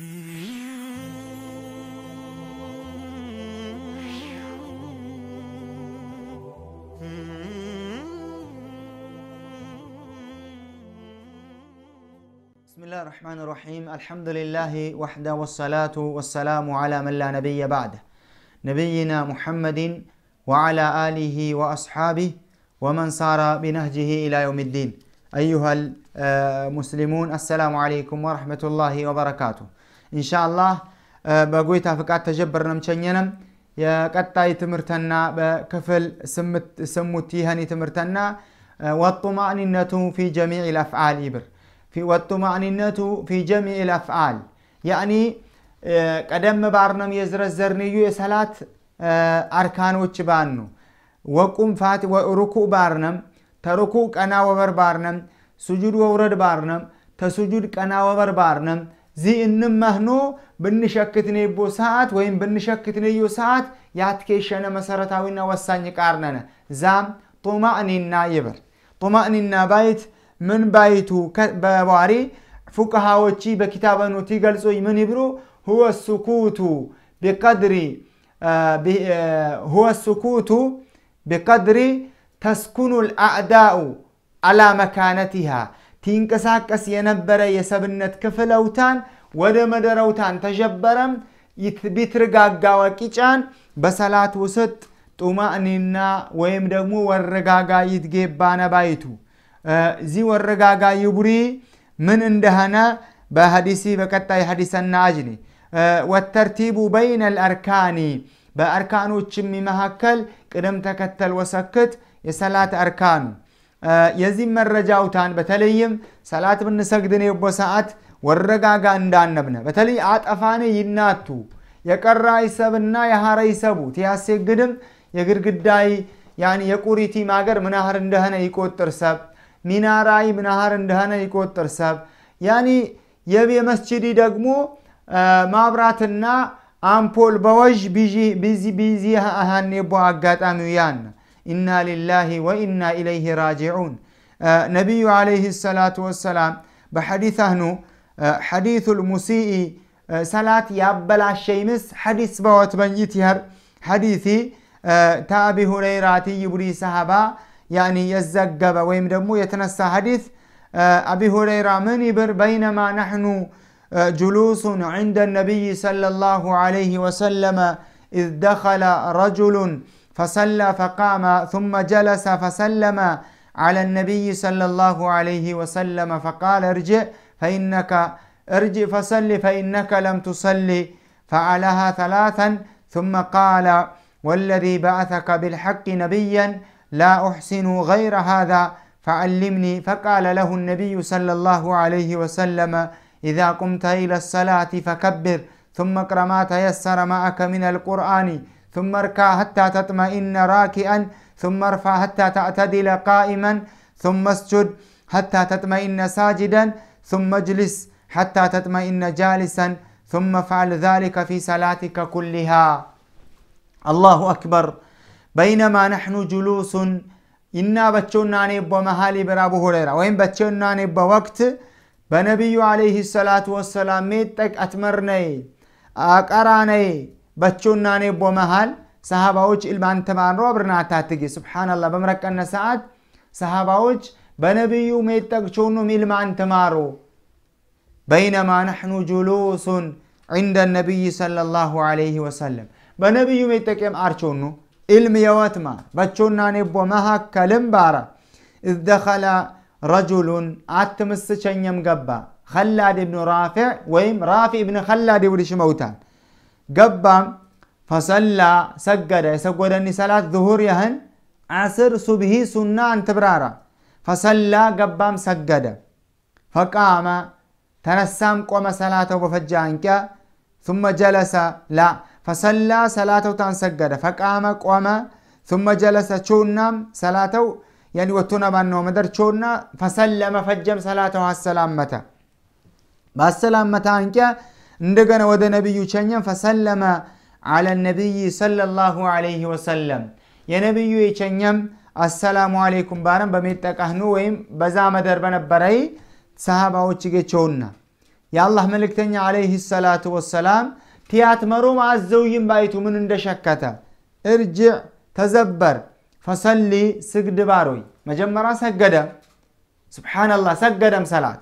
بسم الله الرحمن الرحيم الحمد لله وحده والصلاة والسلام على من لا نبي بعده نبينا محمد وعلى آله وأصحابه ومن سار بنهجه إلى يوم الدين أيها المسلمون السلام عليكم ورحمة الله وبركاته ኢንሻአላህ በጎይታ ፍቃድ ተጀበርነም ቸኘነም የቀጣይ ትምህርተና በክፍል ስሙት ይህን ትምህርተና ወጡማእኒነቱ ፊ ጀሚዕ ልአፍዓል ይብር ወጡማእኒነቱ ፊ ጀሚዕ ልአፍዓል ያዕኒ ቀደም ባርነም የዝረዘርንዩ የሰላት አርካኖች ባኑ ወቁም ፋት ሩኩዕ ባርነም ተሩኩዕ ቀና ወበር ባርነም ሱጁድ ወውረድ ባርነም ተሱጁድ ቀና ወበር ባርነም ዚእንማህኖ ብንሸክትነይቦ ሰዓት ወይም ብንሸክትነዮ ሰዓት የአትኬሸነ መሰረታዊና ወሳኝ ቃርነነ ዛም ጦማእኒና ይበር ጦማእኒና ባይት ምን ባይቱ በባሪ ፉቅሃዎቺ በኪታበኑቲ ገልጾይ ምን ይብሉ ሁወ ሱኩቱ ቢቀድሪ هو السكوت بقدر تسكن الأعداء على مكانتها ቲንቀሳቀስ የነበረ የሰብነት ክፍለ አውታን ወደ መደረ አውታን ተሸበረም ቢትርጋጋ ወቂጫን በሰላት ውስጥ ጡማእኒና ወይም ደግሞ ወረጋጋ ይትጌባነ ነባይቱ እዚ ወረጋጋ ይቡሪ ምን እንደሆነ በሀዲሲ በቀጣይ ሀዲሰና አጅኒ ወተርቲቡ በይነ አልአርካኒ በአርካኖችም መካከል ቅደም ተከተል ወሰክት የሰላት አርካኑ የዚህም መረጃ አውታን በተለይም ሰላት ብንሰግድን የቦ ሰዓት ወረጋጋ እንዳነብነ በተለይ አጠፋን ይናቱ የቀራ ይሰብና የሐረ ይሰቡ ቲያሴግድም ግድም የግድግዳይ ያን የቁሪቲ ማገር ምናህር እንደሆነ ይቆጥር ሰብ ሚናራይ ምናህር እንደሆነ ይቆጥር ሰብ ያኒ የቤ መስጅዲ ደግሞ ማብራትና አምፖል በወዥ ቢዚ ቢዚ ሀኔቦ አጋጣሚው ያን إنا لله وإنا إليه راجعون نبي عليه الصلاة والسلام بحديثه حديث المسيء صلاة يابلا الشيمس حديث بوت بنيتهر حديثي تابي هريراتي يبري صحابة يعني يزقب ويم دمو يتنسى حديث أبي هريرة من يبر بينما نحن جلوس عند النبي صلى الله عليه وسلم إذ دخل رجل فصلى فقام ثم جلس فسلم على النبي صلى الله عليه وسلم فقال ارجع فإنك ارجع فصل فإنك لم تصلي فعلها ثلاثا ثم قال والذي بعثك بالحق نبيا لا أحسن غير هذا فعلمني فقال له النبي صلى الله عليه وسلم إذا قمت إلى الصلاة فكبر ثم اقرأ ما تيسر معك من القرآن ثم اركع حتى تطمئن راكئا ثم ارفع حتى تعتدل قائما ثم اسجد حتى تطمئن ساجدا ثم اجلس حتى تطمئن جالسا ثم فعل ذلك في صلاتك كلها الله أكبر بينما نحن جلوس إنا بچونا نبو محالي برابو هريرة وإن بچونا نبو وقت بنبي عليه الصلاة والسلام ميتك أتمرني أقراني بچوناني بو محل صحاباوچ علمان تمان رو برناتا تگي سبحان الله بمركن ساعات صحاباوچ بنبيو ميتقچونو ملمان تمارو بينما نحن جلوس عند النبي صلى الله عليه وسلم بنبيو ميتقيم ارچونو علم يوتما بچوناني بو محل كلم بارا إذ دخل رجل عتمسچنيم گبا خلاد ابن رافع ويم رافع ابن خلاد ودش موتان قبا فصلى سجد سجدني صلاة ظهور يهن عصر صبحي سنة عن تبرارة فصلى قبام سجد فقام تنسام قوم صلاته وفجانك ثم جلس لا فصلى صلاته تنسجد فقام قوم ثم جلس شونام صلاته يعني وتنا بانه مدر شونا فسلم فجم صلاته السلامة بالسلامة أنك ندغن ود نبي يوشنيا فسلم على النبي صلى الله عليه وسلم يا نبي يوشنيا السلام عليكم بارم بميت قهنو ويم بزا مدر بنبراي صحابه اوچگه چوننا يا الله ملكتني عليه الصلاه والسلام تيات مروم عزو يم بايتو من اندشكتا ارجع تزبر فصلي سجد باروي مجمرا سجد سبحان الله سجد صلاه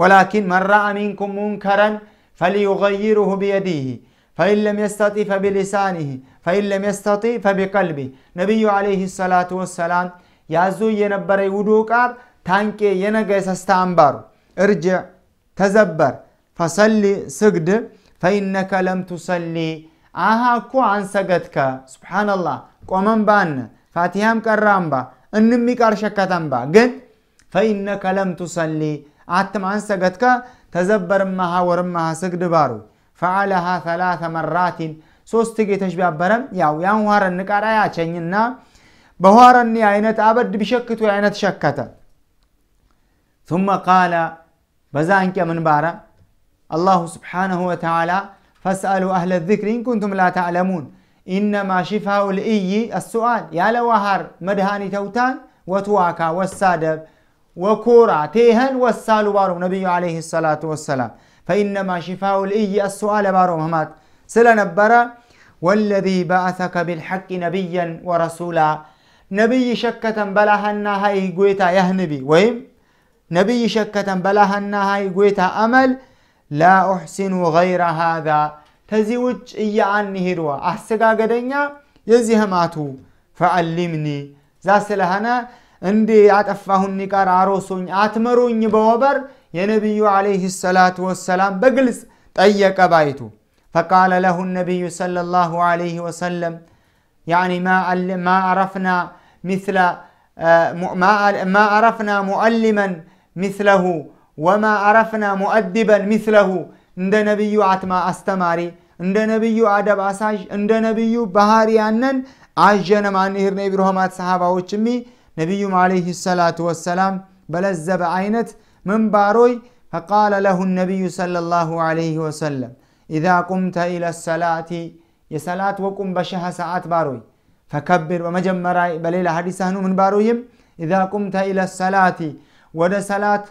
ولكن من راى منكم منكرا فليغيره بيده فإن لم يستطع فبلسانه فإن لم يستطع فبقلبه نبي عليه الصلاة والسلام يازو ينبري ودوكار تانكي ينقي سستانبر ارجع تزبر فصلي سجد فإنك لم تصلي آها كو عن سجدك سبحان الله قومن بان فاتيام كرامبا انمي كارشكتنبا قد فإنك لم تصلي عتم عن سجدك تزبر مها ورمها سجد بارو فعلها ثلاث مرات سوستك تشبع برم ياو يان وارا نك عرايا چنين بوارا ني عينت عبد بشكت وعينت شكتا ثم قال بزانك من بارا الله سبحانه وتعالى فاسألوا أهل الذكر إن كنتم لا تعلمون إنما شفاء الإي السؤال يا لوهر مدهاني توتان وتواكا والسادب وكورا تيهن وسالو باروم نبي عليه الصلاة والسلام فإنما شفاء الإي السؤال باروم همات سلنبرا والذي بعثك بالحق نبيا ورسولا نبي شكة بلاهنا هاي قويتا يهنبي وهم نبي شكة بلاهنا هاي قويتا أمل لا أحسن غير هذا تزوج إياني هروا أحسقا قدنيا يزيهماتو فعلمني ذا سلهنا እንዲህ ያጠፋሁን ኒቃር አሮሶኝ አትመሩኝ በወበር የነቢዩ ዓለይህ ሰላቱ ወሰላም በግልጽ ጠየቀ ባይቱ ፈቃለ ለሁ ነቢዩ ለ ላሁ ዓለይህ ወሰለም ማ አረፍና ሙዓሊመን ምስለሁ ወማ አረፍና ሙአዲበን ምስለሁ እንደ ነቢዩ አትማ አስተማሪ እንደ ነቢዩ አደብ አሳዥ እንደ ነቢዩ ባህሪ ያነን አጀነም አንሄር ነቢሮሆማት ሰሃባዎች የሚ نبي عليه الصلاة والسلام بلزب عينت من باروي فقال له النبي صلى الله عليه وسلم إذا قمت إلى الصلاة يصلاة وقم بشها ساعات باروي فكبر ومجمر بليل حديثه من بارويهم إذا قمت إلى الصلاة ود صلاة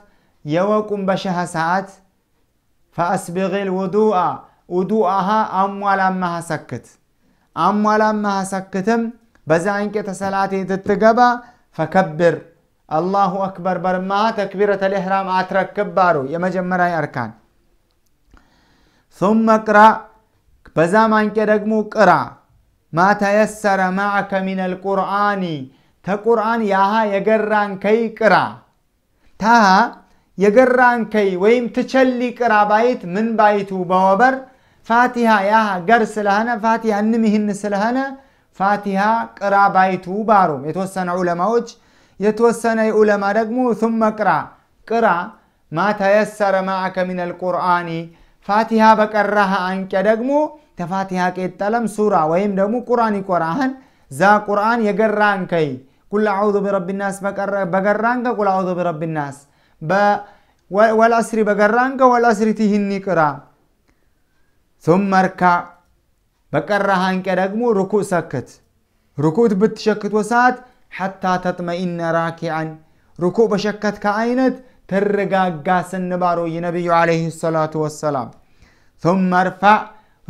يوقم بشها ساعات فأسبغ الوضوء ودوءها أموالا ما سكت أموالا ما سكتم بزعينك تسلاتي تتقبى فكبر الله أكبر برما تكبيرة الإحرام أترك كبارو يا مجمرة أركان ثم اقرأ بزامان مانك رقمو اقرأ ما تيسر معك من القرآن تقرآن ياها يقران كي اقرأ تاها يقران كي ويم تشلي اقرأ بايت من بايتو بوبر فاتحة ياها قرس لهنا فاتحة النمي النمهن سلهنا ፋቲሃ ቅራ ባይቱ ባሩም የተወሰነ ዑለማዎች የተወሰነ ዑለማ ደግሞ ثመ ቅራ ቅራ ማ ተየሰረ ማዕከ ሚን አልቁርአኒ ፋቲሃ በቀራህ አንቀ ደግሞ ተፋቲሃ ቄጠለም ሱራ ወይም ደግሞ ቁርአን ይቆራህን ዛ ቁርአን የገራን ከይ ቁል አዑዙ ቢረቢናስ በገራንከ ቁል አዑዙ ቢረቢናስ ወልአስሪ በገራንከ ወልአስሪ ትህኒ ቅራ ثم اركع بكر رهان كرقمو ركوع سكت ركوع بتشكت وسات حتى تطمئن راكعا ركوع بشكت كعينت ترقاقا النبارو ينبي عليه الصلاة والسلام ثم ارفع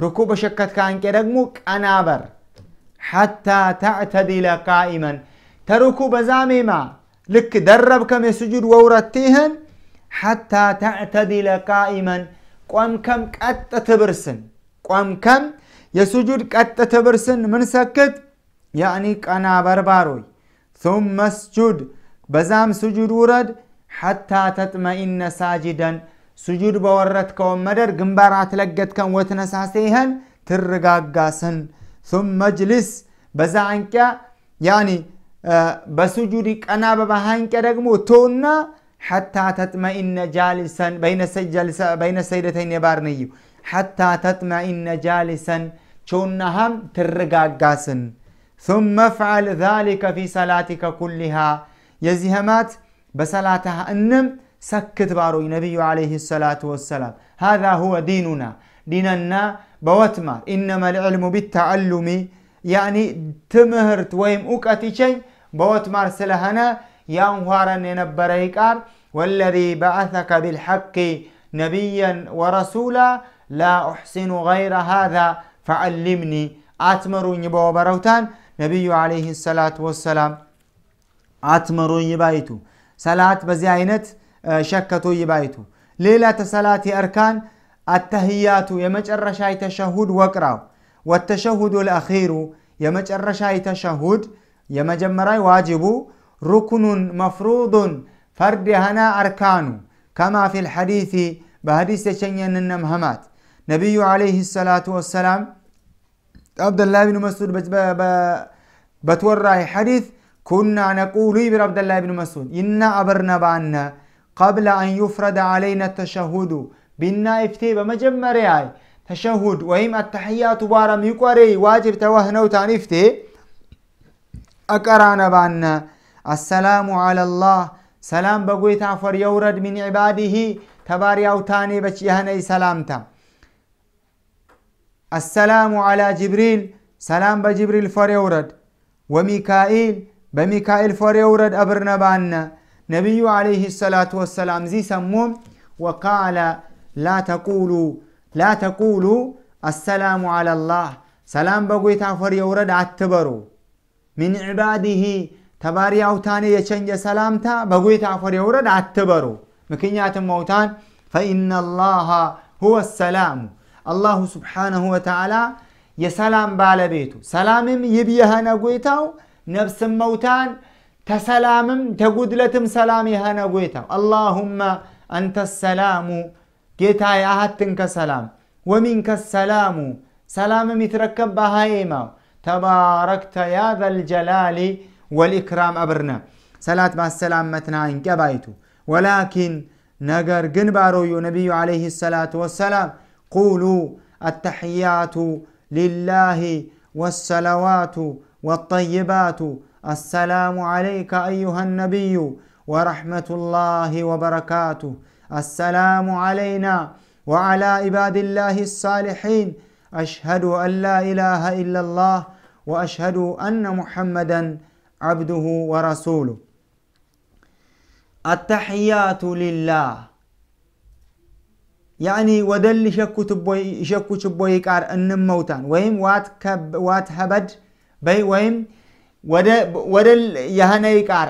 ركوع بشكت كعين كرقمو أنابر حتى تعتدل قائما تركو بزامي ما لك درب كم يسجد وورتيهن حتى تعتدل قائما قام كم كأت تبرسن قام كم የሱጁድ ቀጥት من سكت ያዕኒ ቀና በርባሮይ ثم اسجد بزام سجود ورد حتى تطمئن ساجدا سجود بورت كون مدر جنبارات لقت كان وتنساسيهن ترقاقاسن ثم اجلس بزعنك يعني በሱጁድ ቀና በባሃንቀ ደግሞ ቶና ሐታ ተጥመኢነ ጃሊሰን በይነ ሰይደተይን የባርንዩ ሐታ ተጥመኢነ ጃሊሰን شونهم ترقاقاسن ثم افعل ذلك في صلاتك كلها يزهمات بصلاتها انم سكت بارو النبي عليه الصلاة والسلام هذا هو ديننا ديننا بوتما إنما العلم بالتعلم يعني تمهرت ويم أكتي شيء بوتمار سلهنا ينهارن ينبريكار والذي بعثك بالحق نبيا ورسولا لا أحسن غير هذا فعلمني أتمروني بوبروتان نبي عليه الصلاة والسلام أتمروني بايتو آه، صلاة بزيائنة شكتو يبايتو ليلة صلاة أركان التهيات الرشاي تشهد وقراو والتشهد الأخير الرشاي تشهد يمجمراي واجبو ركن مفروض فرد هنا أركان كما في الحديث بهديث شنين النمهمات نبي عليه الصلاة والسلام عبد الله بن مسعود بتورى حديث كنا نقول يبر عبد الله بن مسعود إن عبرنا بعنا قبل أن يفرد علينا التشهد بنا افتي بمجمع بمجمرة تشهد وهم التحيات بارا ميقوري واجب توهنو تانفتي أكرانا بعنا السلام على الله سلام بقويتا فر يورد من عباده تباري أوتاني بچ يهني سلامتا السلام على جبريل سلام بجبريل فريورد وميكائيل بميكائيل فريورد أبرنا بأن نبي عليه الصلاة والسلام زي سموم وقال لا تقولوا لا تقولوا السلام على الله سلام بقويتا فريورد عتبرو من عباده تباري أوتاني يشنج سلامتا بقويتا فريورد عتبرو مكينيات موتان فإن الله هو السلام الله سبحانه وتعالى يسلام بالبيتو سلامم يبيها نقويتاو نفس موتان تسلامم سلام سلاميها نقويتاو اللهم أنت السلام جيتا أهتنك سلام ومنك السلام سلام متركب بها إيما تباركت يا ذا الجلال والإكرام أبرنا صلاة مع السلام متنعين كبايتو ولكن نقر جنبارو نبي عليه الصلاة والسلام قولوا التحيات لله والسلوات والطيبات السلام عليك أيها النبي ورحمة الله وبركاته السلام علينا وعلى عباد الله الصالحين أشهد أن لا إله إلا الله وأشهد أن محمدا عبده ورسوله التحيات لله ያዕኒ ወደሊ ሸኩ ችቦይ ቃር እንመውታን ወይም ዋት ሀበድ በይ ወይም ወደል የህነይ ቃር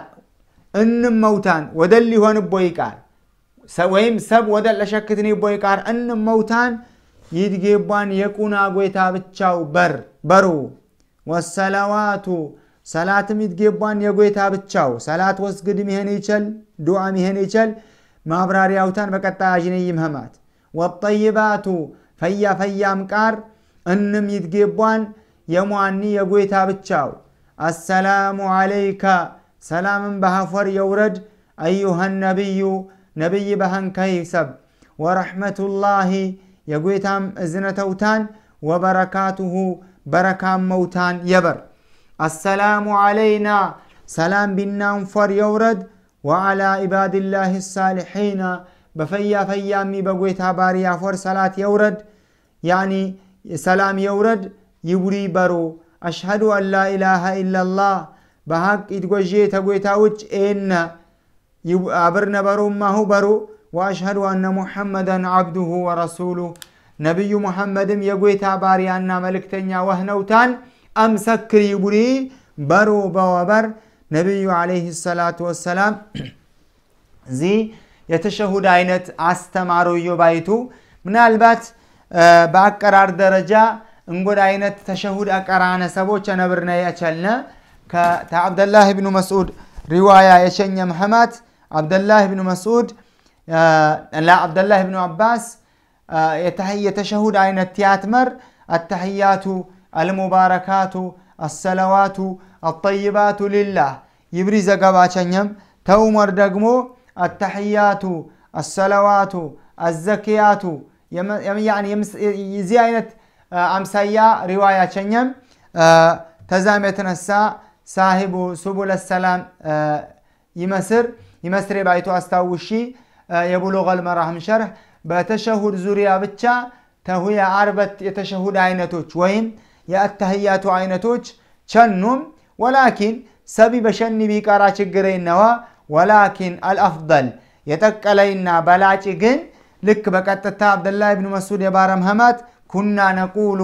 እንመውታን ወደል ሊሆን ቦይ ቃር ወይም ሰብ ወደ ለሸክትኒ ቦይ ቃር እንመውታን ይድጌቧን የቁና ጎይታ ብቻው በር በሩ ወሰላዋቱ ሰላትም ይድጌቧን የጎይታ ብቻው ሰላት ወስግድ ሚሄን ይቸል ዱዓ ሚሄን ይቸል ማብራሪያውታን በቀጣ አዥነይም ህማት والطيبات فيا فيا مكار انم يتجيبوان يمواني يقويتا بتشاو السلام عليك سلام بهفر يورد ايها النبي نبي بهن كيسب ورحمة الله يقويتام ازنة توتان وبركاته بركة موتان يبر السلام علينا سلام بنا فر يورد وعلى عباد الله الصالحين በፈያ ፈያ የሚበጎታ ባሪ አፎር ሰላት የውረድ ያኒ ሰላም የውረድ ይቡሪ በሮ አሽሃዱ አን ላ ኢላሃ ኢላላህ በሀቅ ይድጎዤ ተጎታ ውጭ ኤነ አብርነ በሮ ማሁ በሮ ወአሽሃዱ አነ ሙሐመደን አብዱሁ ወረሱሉሁ ነቢዩ ሙሐመድም የጎታ ባሪያና መልእክተኛ ወህነውታን አምሰክሪ ቡሪ በሮ በወበር ነቢዩ አለይህ ሰላቱ ወሰላም እዚ የተሸሁድ አይነት አስተማሩ ዮባይቱ ምናልባት በአቀራር ደረጃ እንጎድ አይነት ተሸሁድ አቀራነ ሰቦች ነብርነ የቸልነ ከዓብደላህ ብኑ መስዑድ ሪዋያ የሸኘ መሐማት ዓብደላህ ብኑ መስዑድ ለዓብደላህ ብኑ አባስ የተሸሁድ አይነት ቲያትመር አተሕያቱ አልሙባረካቱ አሰለዋቱ አጠይባቱ ሊላህ ይብሪ ዘገባቸኘም ተውመር ደግሞ አተሕያቱ፣ አሰለዋቱ፣ አዘኪያቱ የዚህ አይነት አምሳያ ሪዋያ ቸኘም ተዛም የተነሳ ሳሂቡ ሱቡለ ሰላም ይመስር ይመስሬ ባይቶ አስታውሺ የቡሉቀል መራህም ሸርህ በተሸሁድ ዙሪያ ብቻ ተሁየ አርበት የተሸሁድ አይነቶች ወይም የአታህያቱ አይነቶች ቸኑም ወላኪን ሰቢ በሸኒ ቢቀራ ችግሬ ነዋ ولكن الأفضل يتك علينا بلاتي جن لك بكتت عبد الله بن مسعود يا بارم همات كنا نقول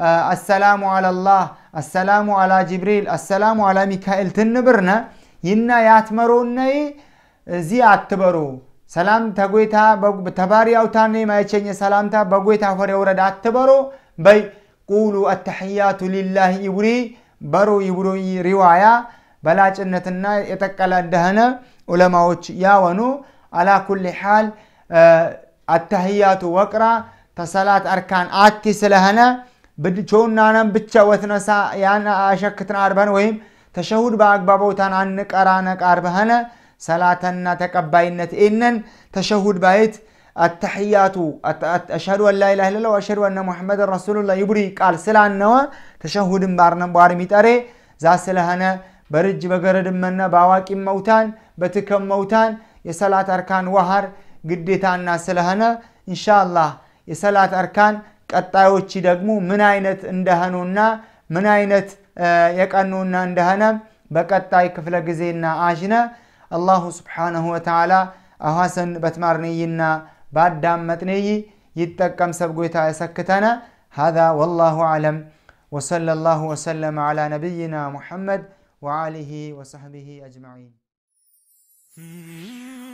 آه، السلام على الله السلام على جبريل السلام على ميكائيل تنبرنا ينا ياتمرون زي اعتبرو سلام تغويتا بتباري او تاني ما يشيني سلام تا بغويتا فري ورد اعتبرو بي قولوا التحيات لله يبري برو يبرو روايه በላጭነትና የጠቀለ እንደሆነ ዑለማዎች ያወኑ አላ ኩል ሓል አታህያቱ ወቅራ ተሰላት አርካን አቲ ስለሆነ ብቾውናነን ብቻ ወትነሳ ያን አሸክትን አርበን ወይም ተሸሁድ በአግባቦታን አንቀራ ነቃር በሆነ ሰላተና ተቀባይነት ኢነን ተሸሁድ ባይት አተሕያቱ አሽሀዱ አን ላኢላሃ ኢለላህ ወአሽሀዱ አነ ሙሐመደን ረሱሉላህ ይቡሪ ቃል ስላነወ ተሸሁድን ባርነን ቧር ሚጠሬ ዛ ስለሆነ በርጅ በገረድም መነ በአዋቂም መውታን በትከም መውታን የሰላት አርካን ዋሃር ግዴታና ስለሆነ ኢንሻአላህ የሰላት አርካን ቀጣዮች ደግሞ ምን አይነት እንደሆኑና ምን አይነት የቀኑና እንደሆነ በቀጣይ ክፍለ ጊዜና አሽነ አላሁ ስብሓነሁ ወተዓላ አዋሰን በትማርንይና ባዳመጥንይ ይጠቀም ሰብ ጎይታ የሰክተነ هذا والله أعلم وصلى الله وسلم على نبينا محمد وآله وصحبه أجمعين hmm.